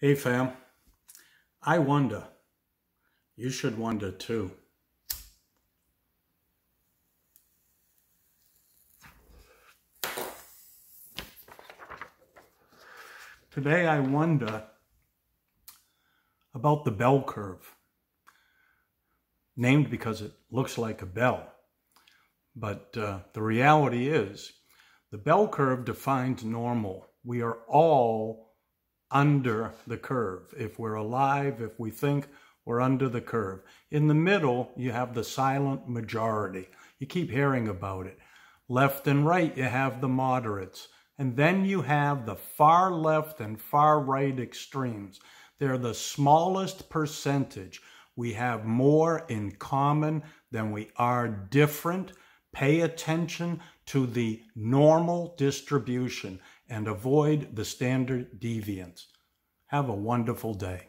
Hey fam, I wonder, you should wonder too. Today I wonder about the bell curve, named because it looks like a bell. But uh, the reality is, the bell curve defines normal. We are all under the curve. If we're alive, if we think, we're under the curve. In the middle, you have the silent majority. You keep hearing about it. Left and right, you have the moderates. And then you have the far left and far right extremes. They're the smallest percentage. We have more in common than we are different. Pay attention to the normal distribution and avoid the standard deviance. Have a wonderful day.